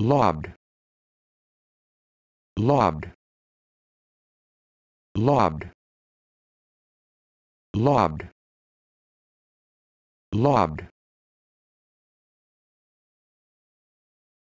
lobbed lobbed lobbed lobbed lobbed